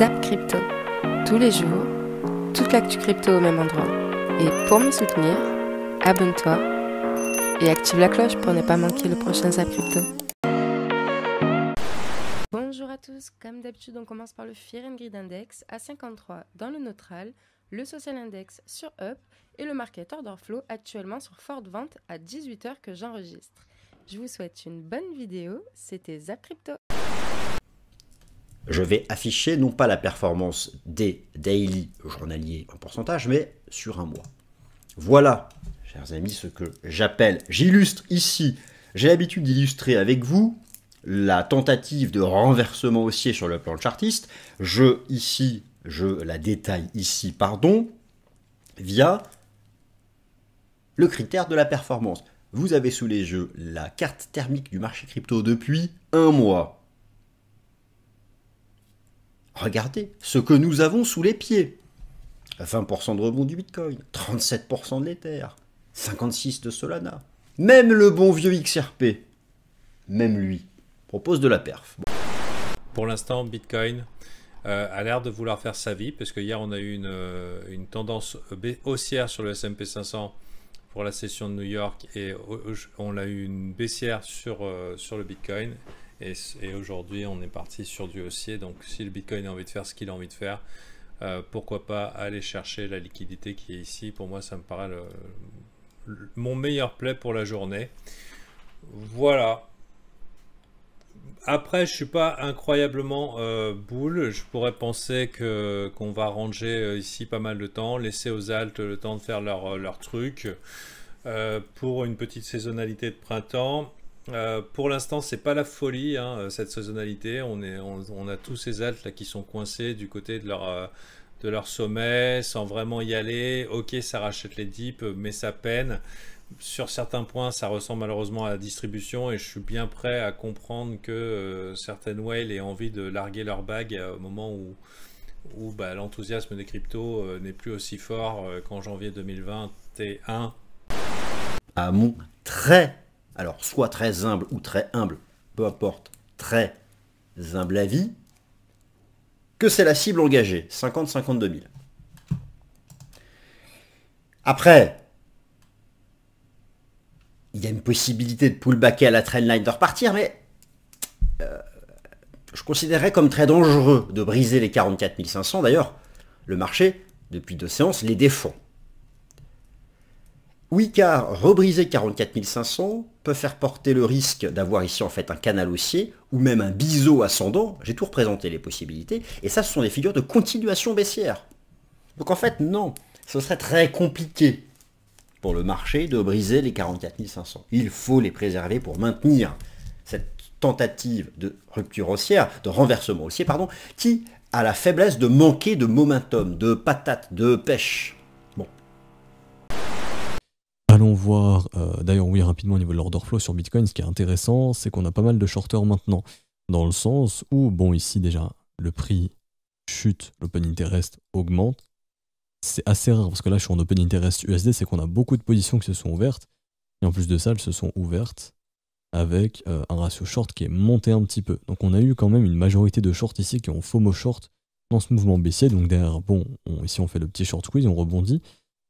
Zap Crypto. Tous les jours, toute l'actu crypto au même endroit. Et pour me soutenir, abonne-toi et active la cloche pour ne pas manquer le prochain Zap Crypto. Bonjour à tous, comme d'habitude on commence par le Fear and Greed Index à 53 dans le neutral, le Social Index sur Up et le Market Order Flow actuellement sur forte vente à 18h que j'enregistre. Je vous souhaite une bonne vidéo, c'était Zap Crypto je vais afficher non pas la performance des daily journaliers en pourcentage, mais sur un mois. Voilà, chers amis, ce que j'appelle, j'illustre ici, j'ai l'habitude d'illustrer avec vous la tentative de renversement haussier sur le plan chartiste. Je, ici, je la détaille ici, pardon, via le critère de la performance. Vous avez sous les yeux la carte thermique du marché crypto depuis un mois. Regardez ce que nous avons sous les pieds. 20% de rebond du Bitcoin, 37% de l'Ether, 56% de Solana. Même le bon vieux XRP, même lui, propose de la perf. Pour l'instant, Bitcoin euh, a l'air de vouloir faire sa vie, parce que hier on a eu une, euh, tendance haussière sur le S&P 500 pour la session de New York, et on a eu une baissière sur, euh, sur le Bitcoin. Et, aujourd'hui, on est parti sur du haussier. Donc, si le Bitcoin a envie de faire ce qu'il a envie de faire, euh, pourquoi pas aller chercher la liquidité qui est ici Pour moi, ça me paraît mon meilleur play pour la journée. Voilà. Après, je suis pas incroyablement euh, boule. Je pourrais penser que qu'on va ranger euh, ici pas mal de temps, laisser aux Altes le temps de faire leur, leur truc pour une petite saisonnalité de printemps. Euh, pour l'instant, c'est pas la folie hein, euh, cette saisonnalité. On, a tous ces altes qui sont coincés du côté euh, de leur, sommet sans vraiment y aller. Ok, ça rachète les dips, mais ça peine. Sur certains points, ça ressemble malheureusement à la distribution et je suis bien prêt à comprendre que certaines whales aient envie de larguer leur bague au moment où, bah, l'enthousiasme des cryptos n'est plus aussi fort qu'en janvier 2021. À mon très alors soit très humble ou très humble, peu importe, très humble avis, que c'est la cible engagée, 50-52 000. Après, il y a une possibilité de pullbacker à la line de repartir, mais euh, je considérerais comme très dangereux de briser les 44 500. D'ailleurs, le marché, depuis deux séances, les défend. Oui, car rebriser 44 500 peut faire porter le risque d'avoir ici en fait un canal haussier ou même un biseau ascendant. J'ai tout représenté les possibilités. Et ça, ce sont des figures de continuation baissière. Donc en fait, non, ce serait très compliqué pour le marché de briser les 44 500. Il faut les préserver pour maintenir cette tentative de rupture haussière, de renversement haussier, pardon, qui a la faiblesse de manquer de momentum, de patate, de pêche. Allons voir, euh, d'ailleurs oui rapidement au niveau de l'order flow sur Bitcoin, ce qui est intéressant, c'est qu'on a pas mal de shorters maintenant, dans le sens où, bon ici déjà, le prix chute, l'open interest augmente. C'est assez rare parce que là je suis en open interest USD, c'est qu'on a beaucoup de positions qui se sont ouvertes, et en plus de ça, elles se sont ouvertes avec euh, un ratio short qui est monté un petit peu. Donc on a eu quand même une majorité de shorts ici qui ont FOMO short dans ce mouvement baissier, donc derrière, bon, ici on fait le petit short squeeze, on rebondit,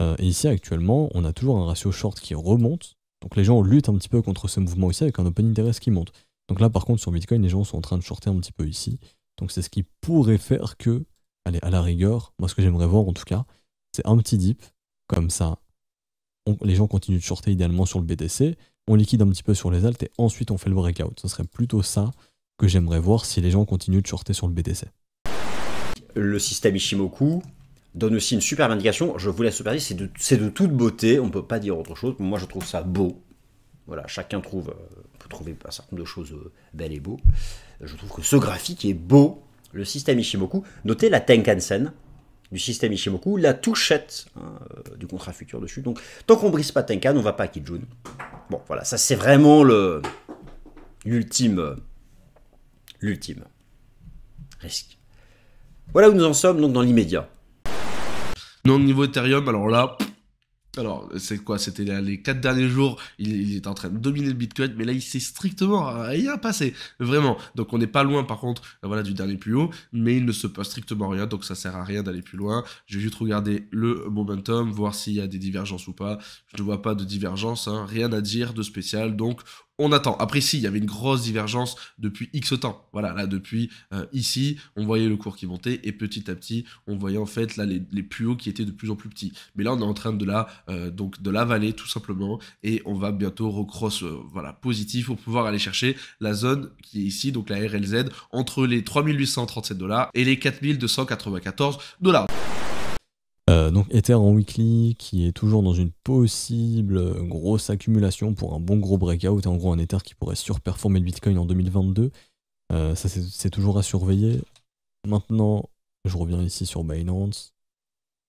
euh, et ici, actuellement, on a toujours un ratio short qui remonte. Donc les gens luttent un petit peu contre ce mouvement ici avec un open interest qui monte. Donc là, par contre, sur Bitcoin, les gens sont en train de shorter un petit peu ici. Donc c'est ce qui pourrait faire que, allez, à la rigueur, moi ce que j'aimerais voir en tout cas, c'est un petit dip, comme ça, les gens continuent de shorter idéalement sur le BTC, on liquide un petit peu sur les altes et ensuite on fait le breakout. Ce serait plutôt ça que j'aimerais voir si les gens continuent de shorter sur le BTC. Le système Ishimoku, donne aussi une superbe indication. Je vous laisse super c'est de, toute beauté, on ne peut pas dire autre chose. Moi, je trouve ça beau. Voilà, chacun trouve, vous euh, peut trouver un certain nombre de choses euh, belles et beaux. Je trouve que ce graphique est beau. Le système Ishimoku, notez la Tenkan-sen du système Ishimoku, la touchette hein, euh, du contrat futur dessus. Donc, tant qu'on brise pas Tenkan, on va pas à Kijun. Bon, voilà, ça c'est vraiment le l'ultime l'ultime risque. Voilà où nous en sommes donc dans l'immédiat. Non, niveau Ethereum, alors là, alors, c'est quoi C'était les quatre derniers jours, il, est en train de dominer le Bitcoin, mais là, il s'est strictement rien euh, passé, vraiment. Donc, on n'est pas loin, par contre, euh, voilà, du dernier plus haut, mais il ne se passe strictement rien, donc ça sert à rien d'aller plus loin. Je vais juste regarder le momentum, voir s'il y a des divergences ou pas. Je ne vois pas de divergence, hein, rien à dire de spécial, donc on attend. Après, si, il y avait une grosse divergence depuis X temps. Voilà, là, depuis euh, ici, on voyait le cours qui montait et petit à petit, on voyait en fait là les, plus hauts qui étaient de plus en plus petits. Mais là, on est en train de la, euh, donc de l'avaler tout simplement et on va bientôt recross, euh, voilà, positif pour pouvoir aller chercher la zone qui est ici, donc la RLZ, entre les 3837 dollars et les 4294 dollars. Euh, donc Ether en weekly qui est toujours dans une possible grosse accumulation pour un bon gros breakout, et en gros un Ether qui pourrait surperformer le Bitcoin en 2022. Euh, ça c'est toujours à surveiller. Maintenant, je reviens ici sur Binance.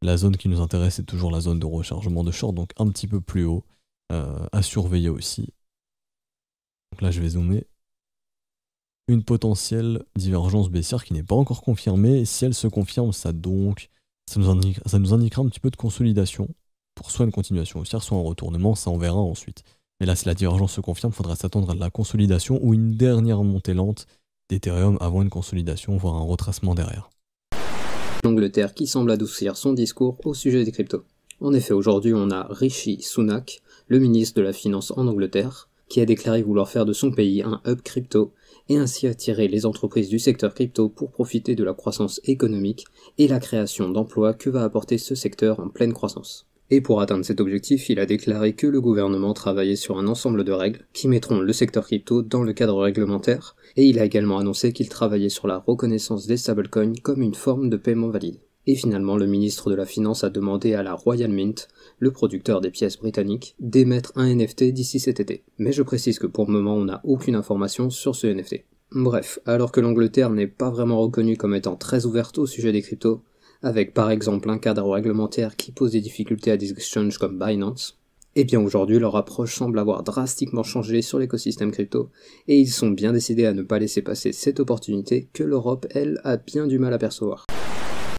La zone qui nous intéresse est toujours la zone de rechargement de short, donc un petit peu plus haut, euh, à surveiller aussi. Donc là je vais zoomer une potentielle divergence baissière qui n'est pas encore confirmée. Si elle se confirme, ça donc ça nous, indiquera un petit peu de consolidation pour soit une continuation haussière, soit un retournement, ça on verra ensuite. Mais là, si la divergence se confirme, il faudra s'attendre à de la consolidation ou une dernière montée lente d'Ethereum avant une consolidation, voire un retracement derrière. L'Angleterre qui semble adoucir son discours au sujet des cryptos. En effet, aujourd'hui, on a Rishi Sunak, le ministre de la Finance en Angleterre, qui a déclaré vouloir faire de son pays un hub crypto et ainsi attirer les entreprises du secteur crypto pour profiter de la croissance économique et la création d'emplois que va apporter ce secteur en pleine croissance. Et pour atteindre cet objectif, il a déclaré que le gouvernement travaillait sur un ensemble de règles qui mettront le secteur crypto dans le cadre réglementaire, et il a également annoncé qu'il travaillait sur la reconnaissance des stablecoins comme une forme de paiement valide. Et finalement, le ministre de la Finance a demandé à la Royal Mint, le producteur des pièces britanniques, d'émettre un NFT d'ici cet été. Mais je précise que pour le moment, on n'a aucune information sur ce NFT. Bref, alors que l'Angleterre n'est pas vraiment reconnue comme étant très ouverte au sujet des cryptos, avec par exemple un cadre réglementaire qui pose des difficultés à des exchanges comme Binance, eh bien aujourd'hui leur approche semble avoir drastiquement changé sur l'écosystème crypto, et ils sont bien décidés à ne pas laisser passer cette opportunité que l'Europe, elle, a bien du mal à percevoir.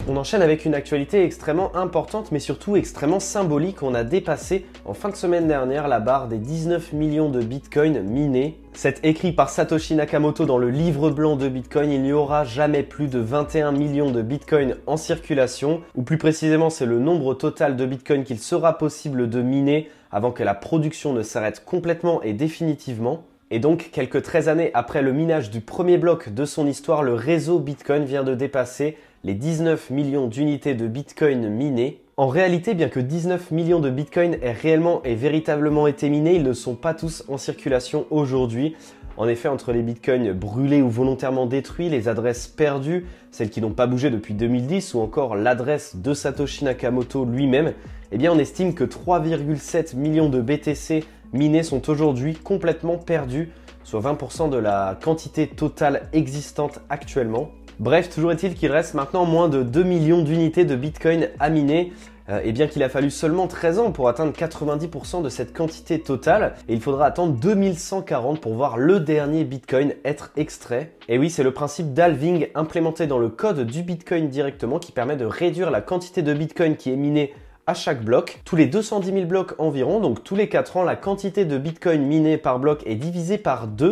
On enchaîne avec une actualité extrêmement importante mais surtout extrêmement symbolique. On a dépassé en fin de semaine dernière la barre des 19 millions de bitcoins minés. C'est écrit par Satoshi Nakamoto dans le livre blanc de Bitcoin, il n'y aura jamais plus de 21 millions de bitcoins en circulation, ou plus précisément c'est le nombre total de bitcoins qu'il sera possible de miner avant que la production ne s'arrête complètement et définitivement. Et donc, quelques 13 années après le minage du premier bloc de son histoire, le réseau Bitcoin vient de dépasser les 19 millions d'unités de Bitcoin minées. En réalité, bien que 19 millions de Bitcoin aient réellement et véritablement été minés, ils ne sont pas tous en circulation aujourd'hui. En effet, entre les bitcoins brûlés ou volontairement détruits, les adresses perdues, celles qui n'ont pas bougé depuis 2010, ou encore l'adresse de Satoshi Nakamoto lui-même, eh bien on estime que 3,7 millions de BTC minés sont aujourd'hui complètement perdus, soit 20% de la quantité totale existante actuellement. Bref, toujours est-il qu'il reste maintenant moins de 2 millions d'unités de Bitcoin à miner euh, et bien qu'il a fallu seulement 13 ans pour atteindre 90% de cette quantité totale, et il faudra attendre 2140 pour voir le dernier Bitcoin être extrait. Et oui, c'est le principe d'Alving implémenté dans le code du Bitcoin directement qui permet de réduire la quantité de Bitcoin qui est minée à chaque bloc. Tous les 210 000 blocs environ, donc tous les 4 ans, la quantité de Bitcoin minée par bloc est divisée par 2,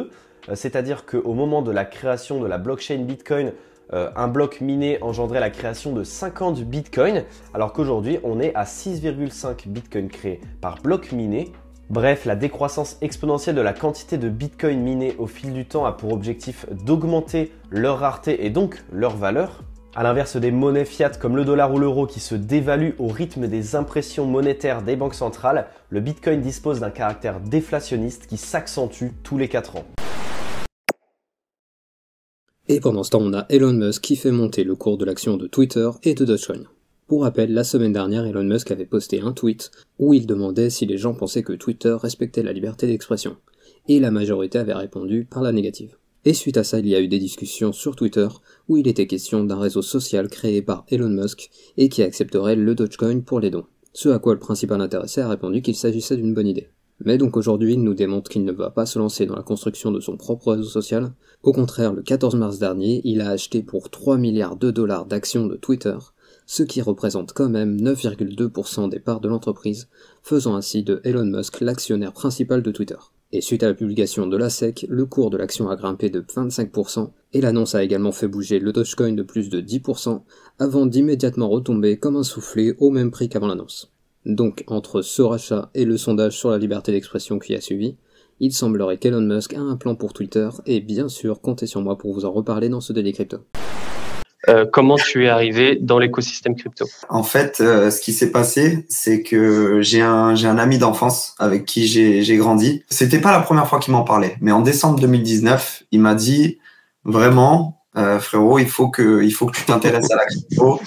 euh, c'est-à-dire qu'au moment de la création de la blockchain Bitcoin, euh, un bloc miné engendrait la création de 50 bitcoins, alors qu'aujourd'hui on est à 6,5 bitcoins créés par bloc miné Bref, la décroissance exponentielle de la quantité de bitcoins minés au fil du temps a pour objectif d'augmenter leur rareté et donc leur valeur. A l'inverse des monnaies fiat comme le dollar ou l'euro qui se dévaluent au rythme des impressions monétaires des banques centrales, le bitcoin dispose d'un caractère déflationniste qui s'accentue tous les 4 ans. Et pendant ce temps, on a Elon Musk qui fait monter le cours de l'action de Twitter et de Dogecoin. Pour rappel, la semaine dernière, Elon Musk avait posté un tweet où il demandait si les gens pensaient que Twitter respectait la liberté d'expression. Et la majorité avait répondu par la négative. Et suite à ça, il y a eu des discussions sur Twitter où il était question d'un réseau social créé par Elon Musk et qui accepterait le Dogecoin pour les dons. Ce à quoi le principal intéressé a répondu qu'il s'agissait d'une bonne idée mais donc aujourd'hui il nous démontre qu'il ne va pas se lancer dans la construction de son propre réseau social. Au contraire, le 14 mars dernier, il a acheté pour 3 milliards de dollars d'actions de Twitter, ce qui représente quand même 9,2% des parts de l'entreprise, faisant ainsi de Elon Musk l'actionnaire principal de Twitter. Et suite à la publication de la SEC, le cours de l'action a grimpé de 25%, et l'annonce a également fait bouger le Dogecoin de plus de 10%, avant d'immédiatement retomber comme un soufflé au même prix qu'avant l'annonce. Donc entre ce rachat et le sondage sur la liberté d'expression qui a suivi, il semblerait qu'Elon Musk a un plan pour Twitter, et bien sûr, comptez sur moi pour vous en reparler dans ce délai Crypto. Euh, comment tu es arrivé dans l'écosystème crypto En fait, euh, ce qui s'est passé, c'est que j'ai un, un ami d'enfance avec qui j'ai grandi. C'était pas la première fois qu'il m'en parlait, mais en décembre 2019, il m'a dit vraiment, euh, frérot, il faut que, il faut que tu t'intéresses à la crypto.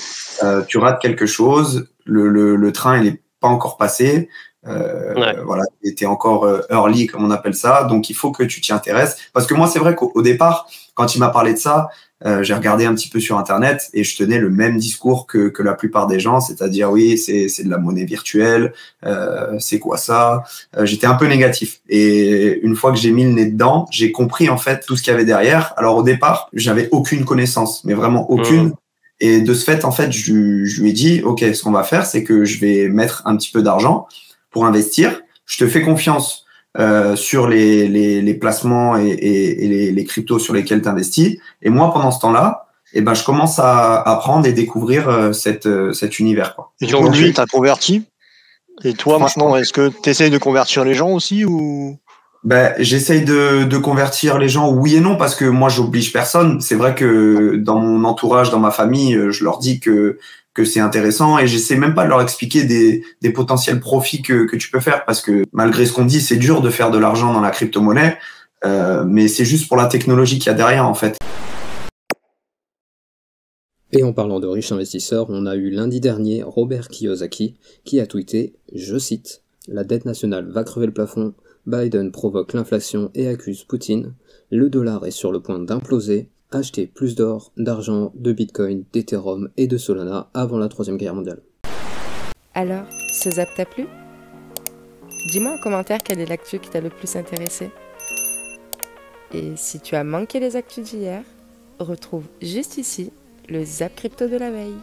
tu rates quelque chose, le, le train il est pas encore passé. Euh, Voilà, était encore euh, early comme on appelle ça. Donc il faut que tu t'y intéresses. Parce que moi, c'est vrai qu'au départ, quand il m'a parlé de ça, euh, j'ai regardé un petit peu sur internet et je tenais le même discours que, que la plupart des gens, c'est-à-dire oui, c'est c'est de la monnaie virtuelle, euh, c'est quoi ça J'étais un peu négatif et une fois que j'ai mis le nez dedans, j'ai compris en fait tout ce qu'il y avait derrière. Alors au départ, j'avais aucune connaissance, mais vraiment aucune. Hmm. Et de ce fait, en fait, je, je lui ai dit, OK, ce qu'on va faire, c'est que je vais mettre un petit peu d'argent pour investir. Je te fais confiance euh, sur les, les, les, placements et, et, et les, cryptos sur lesquels tu investis. Et moi, pendant ce temps-là, eh ben, je commence à apprendre et découvrir euh, cette, euh, cet univers. Quoi. Et donc, lui, tu as converti. Et toi, maintenant, est-ce que tu essayes de convertir les gens aussi ou ben, J'essaye de, convertir les gens, oui et non, parce que moi, j'oblige personne. C'est vrai que dans mon entourage, dans ma famille, euh, je leur dis que, que c'est intéressant et j'essaie même pas de leur expliquer des, des potentiels profits que, que tu peux faire, parce que malgré ce qu'on dit, c'est dur de faire de l'argent dans la crypto-monnaie, euh, mais c'est juste pour la technologie qu'il y a derrière, en fait. Et en parlant de riches investisseurs, on a eu lundi dernier Robert Kiyosaki qui a tweeté, je cite, La dette nationale va crever le plafond Biden provoque l'inflation et accuse Poutine, le dollar est sur le point d'imploser, acheter plus d'or, d'argent, de bitcoin, d'Ethereum et de Solana avant la Troisième Guerre mondiale. Alors, ce zap t'a plu Dis-moi en commentaire quelle est l'actu qui t'a le plus intéressé. Et si tu as manqué les actus d'hier, retrouve juste ici le zap crypto de la veille.